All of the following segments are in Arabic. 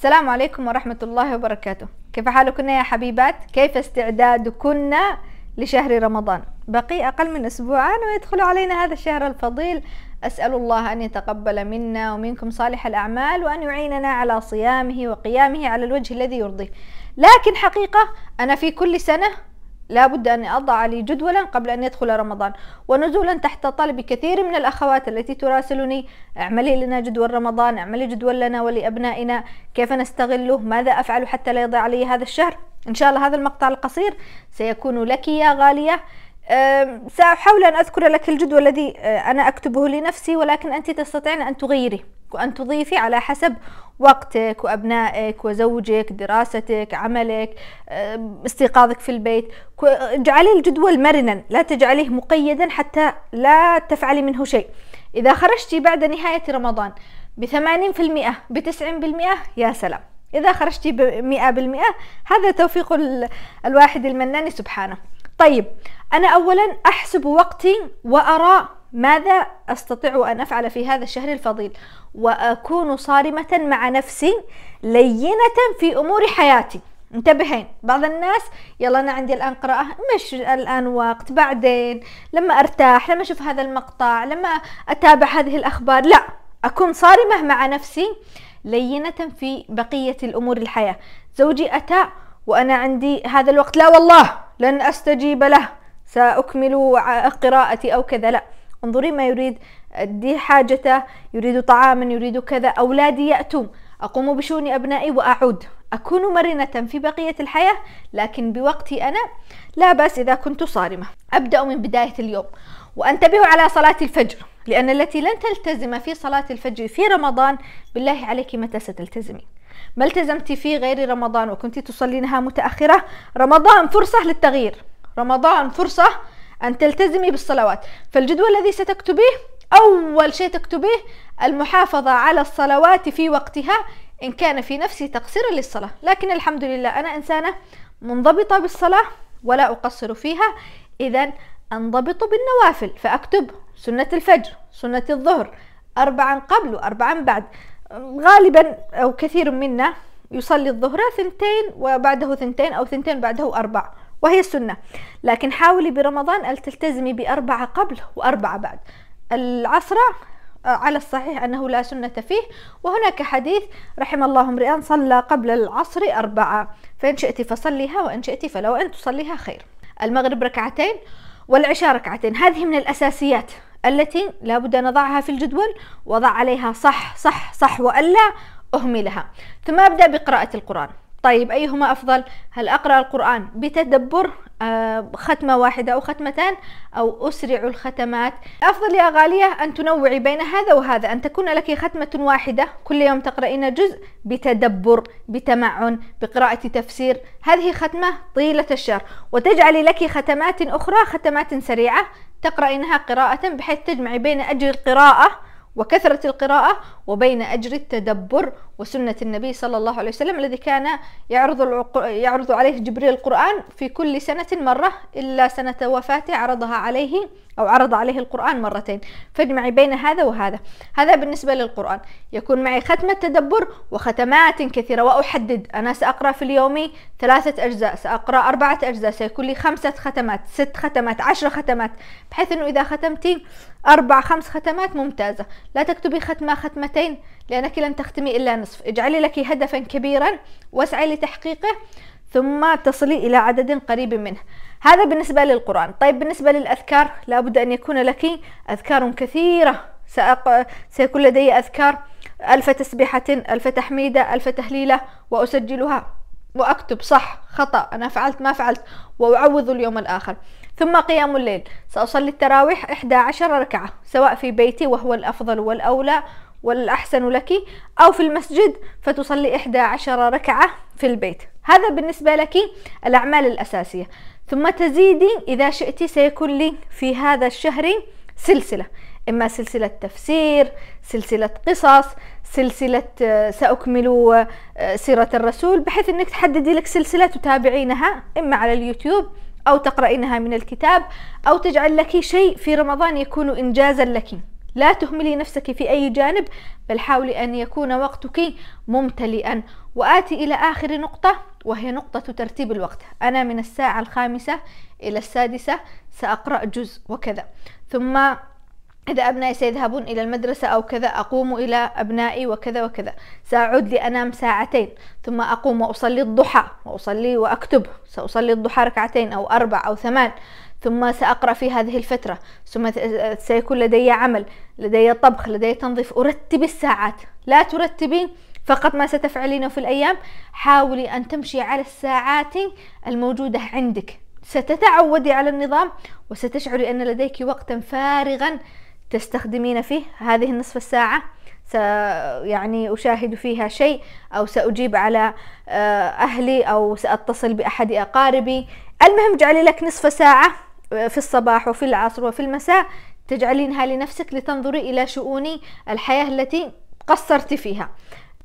السلام عليكم ورحمة الله وبركاته كيف حالكن يا حبيبات كيف استعدادكن لشهر رمضان بقي أقل من أسبوعان ويدخل علينا هذا الشهر الفضيل أسأل الله أن يتقبل منا ومنكم صالح الأعمال وأن يعيننا على صيامه وقيامه على الوجه الذي يرضيه لكن حقيقة أنا في كل سنة لا بد أن أضع لي جدولا قبل أن يدخل رمضان ونزولا تحت طلب كثير من الأخوات التي تراسلني اعملي لنا جدول رمضان اعملي جدول لنا ولأبنائنا كيف نستغله ماذا أفعل حتى لا يضيع علي هذا الشهر إن شاء الله هذا المقطع القصير سيكون لك يا غالية سأحاول أن أذكر لك الجدول الذي أه، أنا أكتبه لنفسي ولكن أنت تستطيعين أن تغيري وأن تضيفي على حسب وقتك وأبنائك وزوجك دراستك عملك استيقاظك في البيت اجعلي الجدول مرنا لا تجعليه مقيدا حتى لا تفعلي منه شيء إذا خرجتي بعد نهاية رمضان بثمانين في المئة بتسعين بالمئة يا سلام إذا خرجتي بمئة بالمئة هذا توفيق الواحد المنان سبحانه طيب أنا أولا أحسب وقتي وأرى ماذا أستطيع أن أفعل في هذا الشهر الفضيل وأكون صارمة مع نفسي لينة في أمور حياتي انتبهين بعض الناس يلا انا عندي الان قراءه مش الان وقت بعدين لما ارتاح لما اشوف هذا المقطع لما اتابع هذه الاخبار لا اكون صارمه مع نفسي لينة في بقية الأمور الحياة زوجي أتى وأنا عندي هذا الوقت لا والله لن أستجيب له سأكمل قراءتي أو كذا لا انظري ما يريد دي حاجته يريد طعاما يريد كذا أولادي يأتون أقوم بشؤون أبنائي وأعود أكون مرنة في بقية الحياة لكن بوقتي أنا لا بأس إذا كنت صارمة أبدأ من بداية اليوم وأنتبه على صلاة الفجر لأن التي لن تلتزم في صلاة الفجر في رمضان بالله عليك متى ستلتزمي ما التزمت في غير رمضان وكنت تصلينها متأخرة رمضان فرصة للتغيير رمضان فرصة أن تلتزمي بالصلوات فالجدول الذي ستكتبيه أول شيء تكتبيه المحافظة على الصلوات في وقتها إن كان في نفسي تقصير للصلاة لكن الحمد لله أنا إنسانة منضبطة بالصلاة ولا أقصر فيها إذا أنضبط بالنوافل فأكتب سنة الفجر سنة الظهر أربعا قبل وأربعا بعد غالبا أو كثير منا يصلي الظهر ثنتين وبعده ثنتين أو ثنتين بعده أربع وهي السنة لكن حاولي برمضان أن تلتزمي بأربعة قبل وأربعة بعد العصر آه، على الصحيح أنه لا سنة فيه وهناك حديث رحم الله امرئا صلى قبل العصر أربعة فإن شئت فصليها وإن شئت فلو أن تصليها خير المغرب ركعتين والعشاء ركعتين هذه من الأساسيات التي لابد أن نضعها في الجدول وضع عليها صح صح صح وألا أهملها ثم أبدأ بقراءة القرآن طيب أيهما أفضل هل أقرأ القرآن بتدبر آه، ختمة واحدة أو ختمتان أو أسرع الختمات أفضل يا غالية أن تنوعي بين هذا وهذا أن تكون لك ختمة واحدة كل يوم تقرأين جزء بتدبر بتمعن بقراءة تفسير هذه ختمة طيلة الشهر وتجعلي لك ختمات أخرى ختمات سريعة تقرأينها قراءة بحيث تجمعي بين أجل القراءة وكثرة القراءة وبين أجر التدبر وسنة النبي صلى الله عليه وسلم الذي كان يعرض, يعرض عليه جبريل القرآن في كل سنة مرة إلا سنة وفاته عرضها عليه أو عرض عليه القرآن مرتين فاجمعي بين هذا وهذا هذا بالنسبة للقرآن يكون معي ختمة تدبر وختمات كثيرة وأحدد أنا سأقرأ في اليوم ثلاثة أجزاء سأقرأ أربعة أجزاء سيكون لي خمسة ختمات ست ختمات عشر ختمات بحيث أنه إذا ختمتي أربع خمس ختمات ممتازة لا تكتبي ختمة ختمتين لأنك لن تختمي إلا نصف اجعلي لك هدفا كبيرا واسعي لتحقيقه ثم تصلي إلى عدد قريب منه هذا بالنسبة للقرآن طيب بالنسبة للأذكار لابد أن يكون لك أذكار كثيرة سأق... سيكون لدي أذكار ألف تسبيحة ألف تحميدة ألف تهليلة وأسجلها وأكتب صح خطأ أنا فعلت ما فعلت وأعوض اليوم الآخر ثم قيام الليل سأصلي التراويح 11 ركعة سواء في بيتي وهو الأفضل والأولى والأحسن لك أو في المسجد فتصلي 11 ركعة في البيت هذا بالنسبة لك الأعمال الأساسية ثم تزيدي إذا شئت سيكون لي في هذا الشهر سلسلة إما سلسلة تفسير سلسلة قصص سلسلة آه، سأكمل آه، سيرة الرسول بحيث أنك تحددي لك سلسلة تتابعينها إما على اليوتيوب أو تقرأينها من الكتاب أو تجعل لك شيء في رمضان يكون إنجازا لك لا تهملي نفسك في أي جانب بل حاولي أن يكون وقتك ممتلئا وآتي إلى آخر نقطة وهي نقطة ترتيب الوقت أنا من الساعة الخامسة إلى السادسة سأقرأ جزء وكذا ثم إذا أبنائي سيذهبون إلى المدرسة أو كذا أقوم إلى أبنائي وكذا وكذا سأعد لأنام ساعتين ثم أقوم وأصلي الضحى وأصلي وأكتب سأصلي الضحى ركعتين أو أربع أو ثمان ثم سأقرأ في هذه الفترة ثم سيكون لدي عمل لدي طبخ لدي تنظيف أرتب الساعات لا ترتبي فقط ما ستفعلينه في الأيام حاولي أن تمشي على الساعات الموجودة عندك ستتعودي على النظام وستشعري أن لديك وقتا فارغا تستخدمين فيه هذه النصف الساعة يعني أشاهد فيها شيء أو سأجيب على آه، أهلي أو سأتصل بأحد أقاربي المهم جعلي لك نصف ساعة آه، في الصباح وفي العصر وفي المساء تجعلينها لنفسك لتنظري إلى شؤون الحياة التي قصرت فيها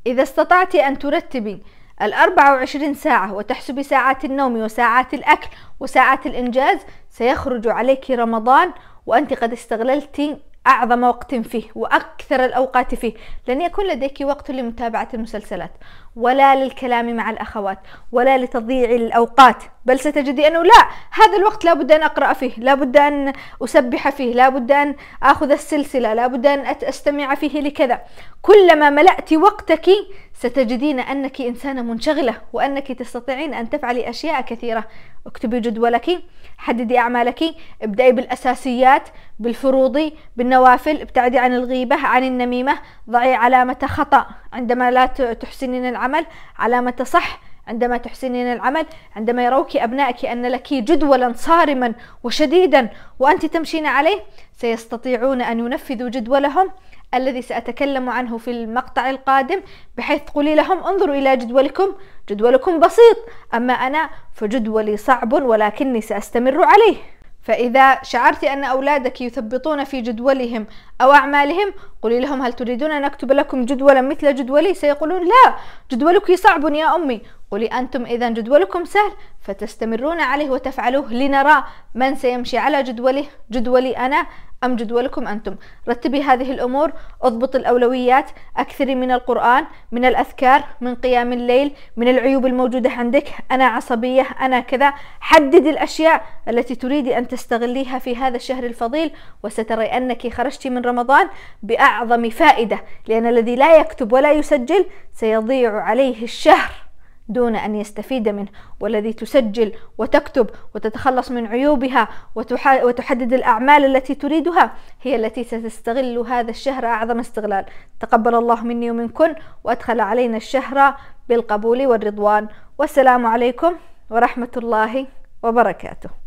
إذا استطعت أن ترتبي الأربع وعشرين ساعة وتحسبي ساعات النوم وساعات الأكل وساعات الإنجاز سيخرج عليك رمضان وأنت قد استغللت أعظم وقت فيه وأكثر الأوقات فيه لن يكون لديك وقت لمتابعة المسلسلات ولا للكلام مع الأخوات ولا لتضييع الأوقات بل ستجدي أنه لا هذا الوقت لابد أن أقرأ فيه لابد أن أسبح فيه لابد أن أخذ السلسلة لابد أن أستمع فيه لكذا كلما ملأت وقتك ستجدين أنك إنسانة منشغلة وأنك تستطيعين أن تفعلي أشياء كثيرة اكتبي جدولك حددي أعمالك ابدأي بالأساسيات بالفروض بالنوافل ابتعدي عن الغيبة عن النميمة ضعي علامة خطأ عندما لا تحسنين العمل العمل علامة صح عندما تحسنين العمل عندما يروك أبنائك أن لك جدولا صارما وشديدا وأنت تمشين عليه سيستطيعون أن ينفذوا جدولهم الذي سأتكلم عنه في المقطع القادم بحيث قولي لهم انظروا إلى جدولكم جدولكم بسيط أما أنا فجدولي صعب ولكني سأستمر عليه فإذا شعرت أن أولادك يثبطون في جدولهم أو أعمالهم قولي لهم هل تريدون أن أكتب لكم جدولا مثل جدولي سيقولون لا جدولك صعب يا أمي قولي أنتم إذا جدولكم سهل فتستمرون عليه وتفعلوه لنرى من سيمشي على جدوله جدولي أنا أم جدولكم أنتم رتبي هذه الأمور اضبط الأولويات أكثري من القرآن من الأذكار من قيام الليل من العيوب الموجودة عندك أنا عصبية أنا كذا حدد الأشياء التي تريدي أن تستغليها في هذا الشهر الفضيل وستري أنك خرجت من رمضان بأعظم فائدة لأن الذي لا يكتب ولا يسجل سيضيع عليه الشهر دون أن يستفيد منه والذي تسجل وتكتب وتتخلص من عيوبها وتحدد الأعمال التي تريدها هي التي ستستغل هذا الشهر أعظم استغلال تقبل الله مني ومنكن وأدخل علينا الشهر بالقبول والرضوان والسلام عليكم ورحمة الله وبركاته